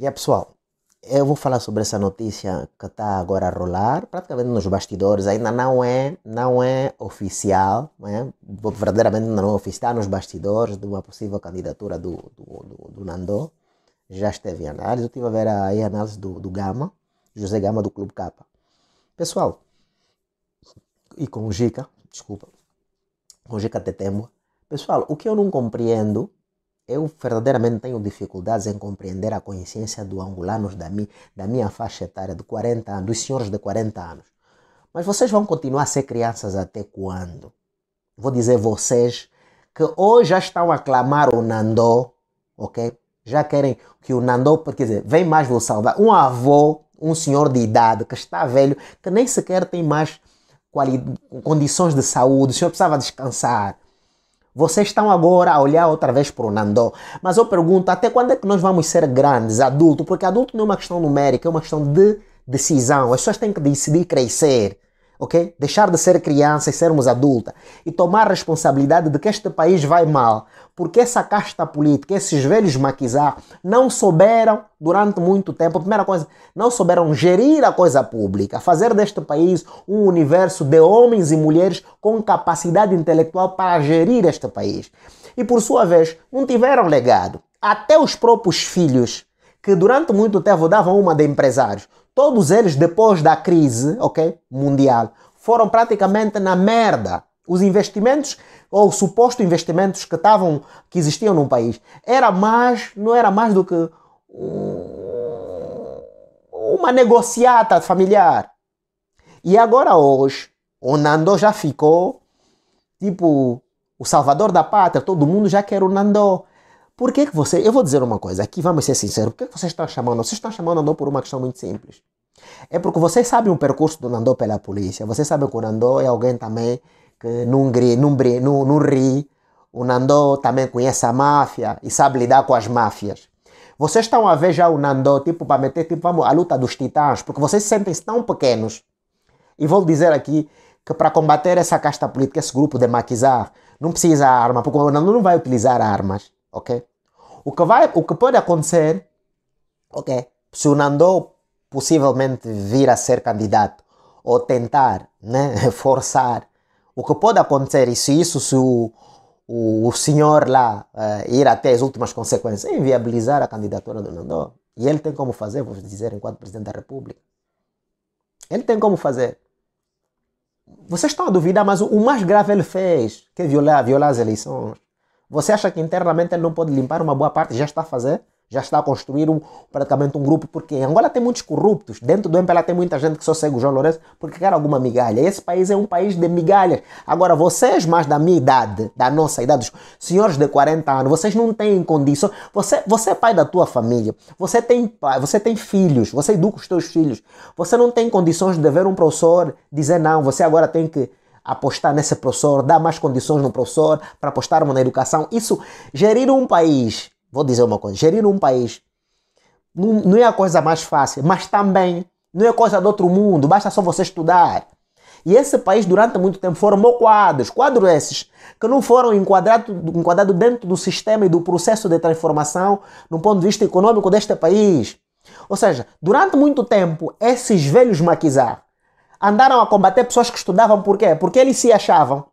E yeah, pessoal, eu vou falar sobre essa notícia que está agora a rolar, praticamente nos bastidores, ainda não é, não é oficial, não é? verdadeiramente não é oficial, nos bastidores de uma possível candidatura do, do, do, do Nando. Já esteve em análise, eu estive a ver aí a análise do, do Gama, José Gama do Clube Capa. Pessoal, e com o Gica, desculpa, com o Jica Tetembo. Pessoal, o que eu não compreendo eu verdadeiramente tenho dificuldades em compreender a consciência do angolanos da, mi, da minha faixa etária de 40 anos, dos senhores de 40 anos. Mas vocês vão continuar a ser crianças até quando? Vou dizer vocês que ou já estão a clamar o Nandô, ok? Já querem que o Nandô, quer dizer, vem mais vou salvar. Um avô, um senhor de idade que está velho, que nem sequer tem mais condições de saúde, o senhor precisava descansar. Vocês estão agora a olhar outra vez para o Nandô. Mas eu pergunto, até quando é que nós vamos ser grandes, adultos? Porque adulto não é uma questão numérica, é uma questão de decisão. As pessoas têm que decidir crescer ok? Deixar de ser criança e sermos adulta e tomar responsabilidade de que este país vai mal, porque essa casta política, esses velhos maquisar, não souberam durante muito tempo, primeira coisa, não souberam gerir a coisa pública, fazer deste país um universo de homens e mulheres com capacidade intelectual para gerir este país. E por sua vez, não tiveram legado. Até os próprios filhos que durante muito tempo davam uma de empresários, Todos eles, depois da crise okay, mundial, foram praticamente na merda. Os investimentos, ou supostos investimentos que estavam, que existiam no país, era mais, não era mais do que uma negociata familiar. E agora hoje, o Nando já ficou tipo o salvador da pátria, todo mundo já quer o Nando. Por que, que você. Eu vou dizer uma coisa, aqui vamos ser sinceros. Por que, que vocês estão chamando? Vocês estão chamando Nandô por uma questão muito simples. É porque vocês sabem o percurso do Nandô pela polícia. Vocês sabem que o Nandô é alguém também que não, gri, não, bri, não, não ri. O Nandô também conhece a máfia e sabe lidar com as máfias. Vocês estão a ver já o Nandô, tipo, para meter, tipo, vamos, a luta dos titãs, porque vocês sentem-se tão pequenos. E vou dizer aqui que para combater essa casta política, esse grupo de maquizar, não precisa arma, porque o Nandô não vai utilizar armas ok? O que, vai, o que pode acontecer, ok? Se o Nando possivelmente vir a ser candidato ou tentar, né, forçar, o que pode acontecer, e se isso, se o, o, o senhor lá uh, ir até as últimas consequências, é inviabilizar a candidatura do Nando. E ele tem como fazer, vou dizer, enquanto presidente da República. Ele tem como fazer. Vocês estão a duvidar, mas o, o mais grave ele fez, que é violar, violar as eleições. Você acha que internamente ele não pode limpar uma boa parte? Já está a fazer? Já está a construir um, praticamente um grupo? Porque em Angola tem muitos corruptos. Dentro do MPLA tem muita gente que só segue o João Lourenço porque quer alguma migalha. Esse país é um país de migalhas. Agora, vocês mais da minha idade, da nossa idade, dos senhores de 40 anos, vocês não têm condições. Você, você é pai da tua família. Você tem você tem filhos. Você educa os teus filhos. Você não tem condições de ver um professor dizer não, você agora tem que apostar nesse professor, dar mais condições no professor para apostarmos na educação. Isso, gerir um país, vou dizer uma coisa, gerir um país não, não é a coisa mais fácil, mas também não é coisa do outro mundo, basta só você estudar. E esse país, durante muito tempo, formou quadros, quadros esses, que não foram enquadrados enquadrado dentro do sistema e do processo de transformação no ponto de vista econômico deste país. Ou seja, durante muito tempo, esses velhos maquisar andaram a combater pessoas que estudavam por quê? Porque eles se achavam.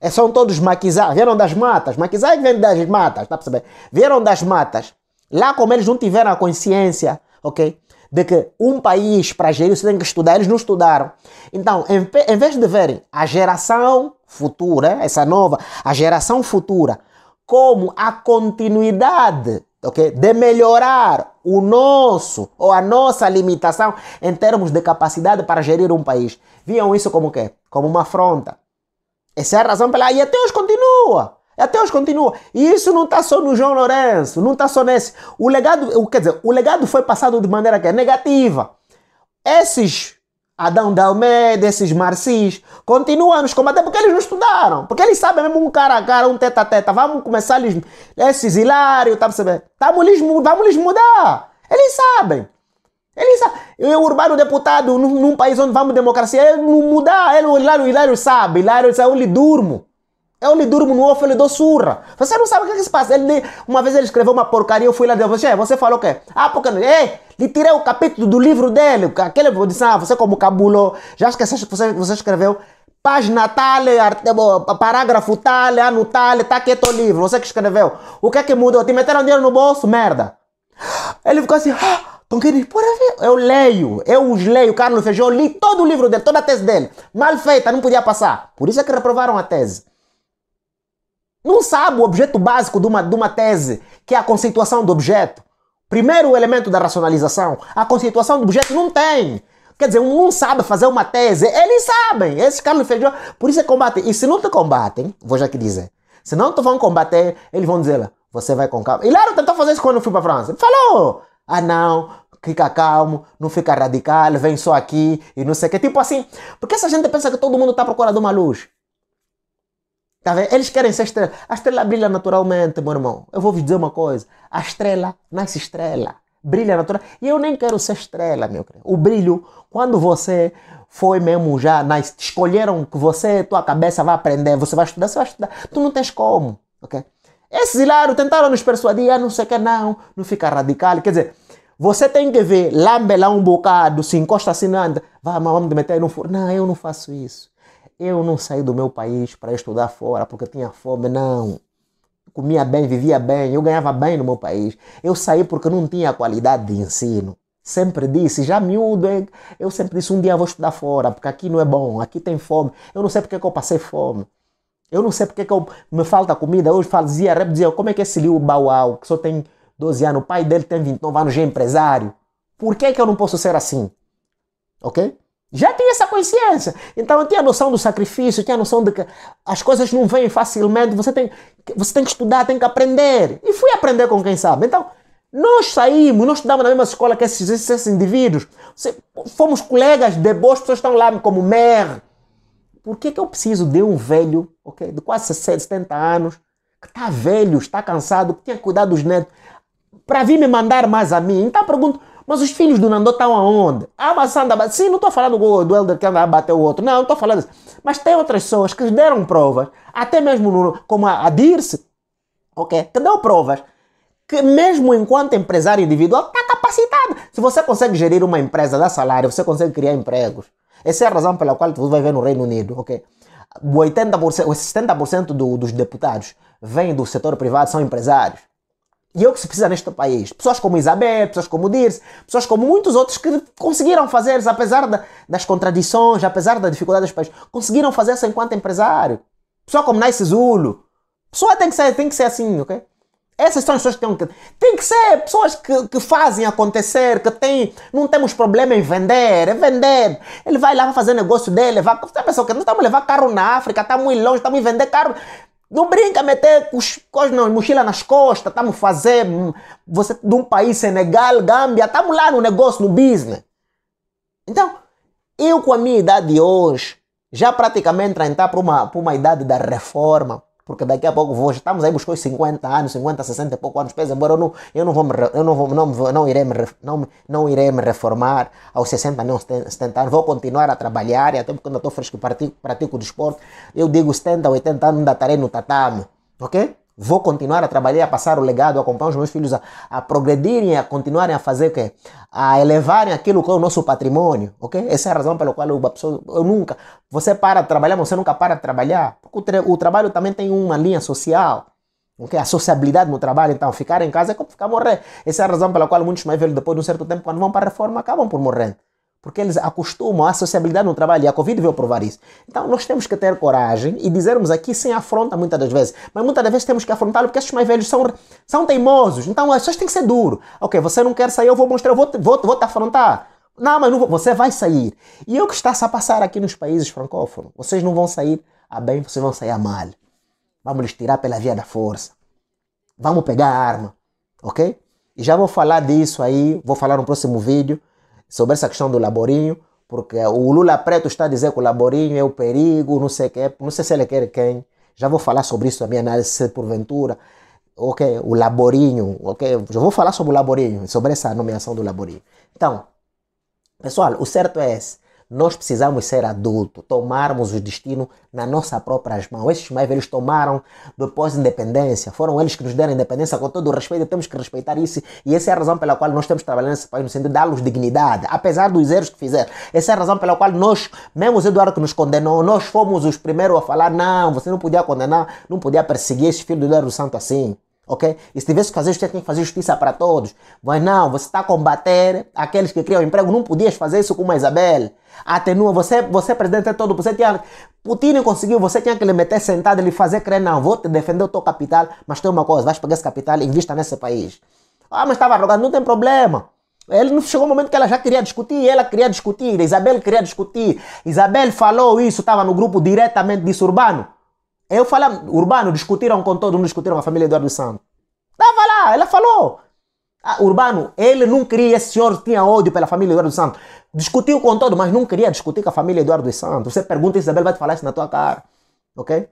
É, são todos maquizá, vieram das matas. Maquizá é que vem das matas, tá para saber? Vieram das matas. Lá, como eles não tiveram a consciência, ok? De que um país para gerir você tem que estudar, eles não estudaram. Então, em, em vez de verem a geração futura, essa nova, a geração futura, como a continuidade de melhorar o nosso ou a nossa limitação em termos de capacidade para gerir um país. Viam isso como quê? Como uma afronta. Essa é a razão pela. E até hoje continua. Até hoje continua. E isso não está só no João Lourenço, não está só nesse. O legado, quer dizer, o legado foi passado de maneira que é negativa. Esses Adão Dalmeda, esses marcis, continuam-nos combater porque eles não estudaram. Porque eles sabem mesmo um cara a cara, um teta a teta. Vamos começar lhes, esses Hilário, tá percebendo? lhes, vamos lhes mudar. Eles sabem. Eles sabem. Eu, urbano deputado, num, num país onde vamos democracia, ele não mudar. Ele, Hilário, Hilário sabe. Hilário sabe, é, eu lhe durmo. Eu lhe durmo no ovo, eu lhe dou surra. Você não sabe o que, é que se passa. Ele, uma vez ele escreveu uma porcaria, eu fui lá e disse, você falou o quê? Ah, porque... Ei, lhe tirei o capítulo do livro dele. Aquele, eu disse, ah, você como cabulou. já esqueceu que você, você escreveu página tal, eh, parágrafo tal, ano tal, tá aqui teu livro, você que escreveu. O que é que mudou? Te meteram dinheiro no bolso, merda. Ele ficou assim, ah, Tom por aí, eu leio, eu os leio, Carlos Feijão, li todo o livro dele, toda a tese dele. Mal feita, não podia passar. Por isso é que reprovaram a tese. Não sabe o objeto básico de uma, de uma tese, que é a conceituação do objeto. Primeiro elemento da racionalização, a conceituação do objeto não tem. Quer dizer, um não sabe fazer uma tese, eles sabem. Esse Carlos Feijó, por isso é combate. E se não te combatem, vou já que dizer, se não te vão combater, eles vão dizer, você vai com calma. Lara tentou fazer isso quando eu fui para a França. Falou, ah não, fica calmo, não fica radical, vem só aqui e não sei o que. Tipo assim, porque essa gente pensa que todo mundo está procurando uma luz. Tá vendo? Eles querem ser estrela. A estrela brilha naturalmente, meu irmão. Eu vou vos dizer uma coisa. A estrela nasce estrela. Brilha natural. E eu nem quero ser estrela, meu querido. O brilho, quando você foi mesmo já, nas, escolheram que você, tua cabeça vai aprender, você vai estudar, você vai estudar. Tu não tens como, ok? Esses hilários tentaram nos persuadir, ah, não sei o que não, não fica radical. Quer dizer, você tem que ver, lambe lá um bocado, se encosta assim, não anda, vai, vamos meter no furo. Não, eu não faço isso. Eu não saí do meu país para estudar fora porque eu tinha fome, não. comia bem, vivia bem, eu ganhava bem no meu país. Eu saí porque não tinha qualidade de ensino. Sempre disse, já miúdo, eu sempre disse: um dia vou estudar fora, porque aqui não é bom, aqui tem fome. Eu não sei porque que eu passei fome. Eu não sei porque que eu, me falta comida. Hoje fazia rap, dizia: como é que é esse Liu Bauau, que só tem 12 anos, o pai dele tem 29 anos, já é empresário. Por que, que eu não posso ser assim? Ok? Já tinha essa consciência. Então eu tinha noção do sacrifício, tinha a noção de que as coisas não vêm facilmente, você tem, você tem que estudar, tem que aprender. E fui aprender com quem sabe. Então, nós saímos, nós estudamos na mesma escola que esses, esses indivíduos. Fomos colegas, de boas pessoas estão lá como mer. Por que, que eu preciso de um velho, ok, de quase 60, 70 anos, que está velho, está cansado, que tinha que cuidar dos netos, para vir me mandar mais a mim? Então eu pergunto, mas os filhos do Nandô estão aonde? Ah, mas a Sim, não estou falando do, do Helder que anda a bater o outro. Não, não estou falando disso. Mas tem outras pessoas que deram provas, até mesmo no, como a, a Dirce, ok? Que deu provas que mesmo enquanto empresário individual está capacitado. Se você consegue gerir uma empresa, dar salário, você consegue criar empregos. Essa é a razão pela qual você vai ver no Reino Unido, ok? 80%, 70% do, dos deputados vêm do setor privado, são empresários. E é o que se precisa neste país. Pessoas como Isabel, pessoas como Dirce, pessoas como muitos outros que conseguiram fazer, apesar da, das contradições, apesar da dificuldade dos países, conseguiram fazer isso enquanto empresário. Pessoa como Nice Zulu. Pessoa tem que ser, tem que ser assim, ok? Essas são as pessoas que têm que. Tem que ser pessoas que, que fazem acontecer, que têm não temos problema em vender, é vender. Ele vai lá fazer negócio dele, vai. Você pensa o que? Nós estamos a levar carro na África, está muito longe, estamos a vender carro. Não brinca meter coisas não, mochila nas costas, estamos fazer, você de um país, Senegal, Gâmbia, estamos lá no negócio, no business. Então, eu com a minha idade de hoje, já praticamente entrar para uma, uma idade da reforma, porque daqui a pouco vou, estamos aí buscando 50 anos, 50, 60 e pouco anos, pesa, embora eu não, eu não vou, eu não vou, não, não irei me, não, não irei me reformar aos 60, não 70 anos, vou continuar a trabalhar, e até porque ainda estou fresco, pratico, pratico desporto, eu digo 70, 80 anos, ainda estarei no tatame, ok? Vou continuar a trabalhar, a passar o legado, a acompanhar os meus filhos a, a progredirem, a continuarem a fazer o quê? A elevarem aquilo que é o nosso patrimônio, ok? Essa é a razão pela qual eu, eu nunca... Você para de trabalhar, mas você nunca para de trabalhar. Porque o, tra o trabalho também tem uma linha social, ok? A sociabilidade no trabalho, então ficar em casa é como ficar morrer. Essa é a razão pela qual muitos mais velhos, depois de um certo tempo, quando vão para a reforma, acabam por morrer porque eles acostumam à sociabilidade no trabalho e a Covid veio provar isso. Então nós temos que ter coragem e dizermos aqui sem afronta muitas das vezes, mas muitas das vezes temos que afrontá-lo porque esses mais velhos são, são teimosos, então as pessoas têm que ser duro. Ok, você não quer sair, eu vou mostrar, eu vou, vou, vou te afrontar. Não, mas não vou, você vai sair. E é o que está a passar aqui nos países francófonos. Vocês não vão sair a bem, vocês vão sair a mal. Vamos lhes tirar pela via da força. Vamos pegar a arma, ok? E já vou falar disso aí, vou falar no próximo vídeo sobre essa questão do Laborinho, porque o Lula Preto está a dizer que o Laborinho é o perigo, não sei, que, não sei se ele quer quem. Já vou falar sobre isso, na minha análise, porventura. Ok, o Laborinho, ok, já vou falar sobre o Laborinho, sobre essa nomeação do Laborinho. Então, pessoal, o certo é esse. Nós precisamos ser adultos, tomarmos o destino nas nossas próprias mãos. Esses mais velhos tomaram depois independência, foram eles que nos deram independência, com todo o respeito, temos que respeitar isso. E essa é a razão pela qual nós temos trabalhando nesse país, no sentido de dar-lhes dignidade, apesar dos erros que fizeram. Essa é a razão pela qual nós, mesmo o Eduardo que nos condenou, nós fomos os primeiros a falar: não, você não podia condenar, não podia perseguir esse filho do Eduardo Santo assim. Ok? E se tivesse que fazer justiça, tinha que fazer justiça para todos. Mas não, você está a combater aqueles que criam emprego. Não podias fazer isso com uma Isabel atenua, você, você é presidente é todo, você tinha, Putin conseguiu, você tinha que lhe meter sentado, lhe fazer crer, não, vou te defender o teu capital, mas tem uma coisa, vais pegar esse capital e invista nesse país. Ah, mas estava arrogante, não tem problema. Ele não chegou o um momento que ela já queria discutir, ela queria discutir, Isabel queria discutir. Isabel falou isso, estava no grupo diretamente disso, Urbano. Eu falei, Urbano, discutiram com todo mundo, discutiram com a família Eduardo Santos. Estava lá, ela falou. Ah, Urbano, ele não queria, esse senhor tinha ódio pela família Eduardo Santos. Discutiu com todo, mas não queria discutir com a família Eduardo Santos. Você pergunta, Isabel vai te falar isso na tua cara. Ok?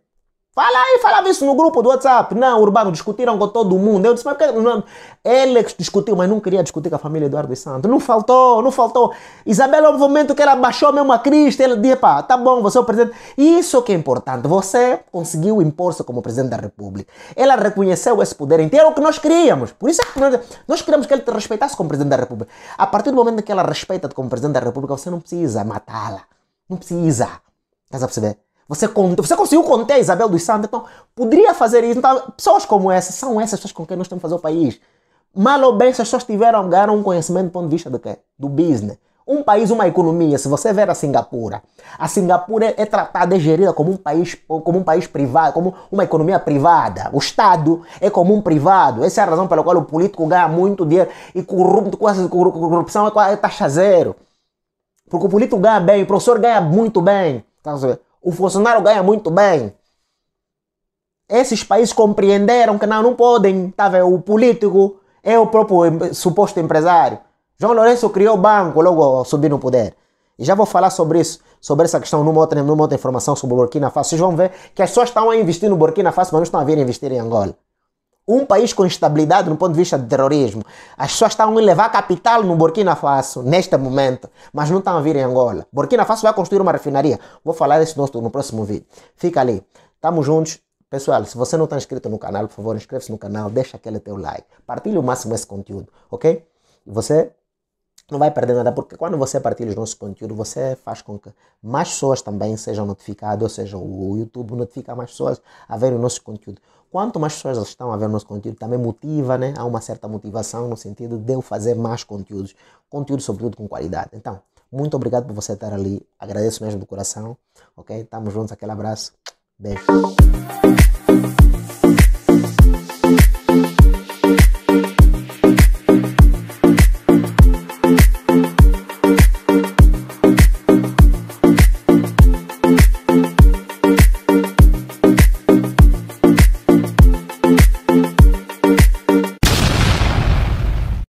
Fala aí, falava isso no grupo do WhatsApp. Não, Urbano, discutiram com todo mundo. Eu disse, mas porque não? Ele discutiu, mas não queria discutir com a família Eduardo Santos. Não faltou, não faltou. Isabela, no momento que ela baixou mesmo a crista, ele disse, pá, tá bom, você é o presidente. Isso que é importante. Você conseguiu impor-se como presidente da República. Ela reconheceu esse poder inteiro, o que nós queríamos. Por isso é que nós queríamos que ele te respeitasse como presidente da República. A partir do momento que ela respeita-te como presidente da República, você não precisa matá-la. Não precisa. Estás a perceber? Você, você conseguiu conter a Isabel dos Santos, então poderia fazer isso. Então, pessoas como essas são essas pessoas com quem nós temos que fazer o país. Mal ou bem, essas pessoas tiveram, ganharam um conhecimento do ponto de vista do quê? Do business. Um país, uma economia. Se você ver a Singapura, a Singapura é, é tratada, é gerida como um país, como um país privado, como uma economia privada. O Estado é como um privado. Essa é a razão pela qual o político ganha muito dinheiro e corrupto, corrupção é, é taxa zero. Porque o político ganha bem, o professor ganha muito bem. Tá o funcionário ganha muito bem. Esses países compreenderam que não, não podem, tá vendo? O político é o próprio suposto empresário. João Lourenço criou o banco logo ao subir no poder. E já vou falar sobre isso, sobre essa questão numa outra, numa outra informação sobre o Burkina Faso. Vocês vão ver que as pessoas estão a investir no Burkina Faso, mas não estão a vir investir em Angola. Um país com estabilidade no ponto de vista de terrorismo. As pessoas estão a levar capital no Burkina Faso, neste momento, mas não estão a vir em Angola. Burkina Faso vai construir uma refinaria. Vou falar disso no, no próximo vídeo. Fica ali. Estamos juntos. Pessoal, se você não está inscrito no canal, por favor, inscreva-se no canal, deixa aquele teu like. Partilhe o máximo esse conteúdo, ok? E você não vai perder nada, porque quando você partilha o nosso conteúdo você faz com que mais pessoas também sejam notificadas, ou seja, o YouTube notifica mais pessoas a ver o nosso conteúdo. Quanto mais pessoas estão a ver o nosso conteúdo, também motiva, né? Há uma certa motivação no sentido de eu fazer mais conteúdos, conteúdo sobretudo com qualidade. Então, muito obrigado por você estar ali, agradeço mesmo do coração, ok? Tamo juntos, aquele abraço, beijo.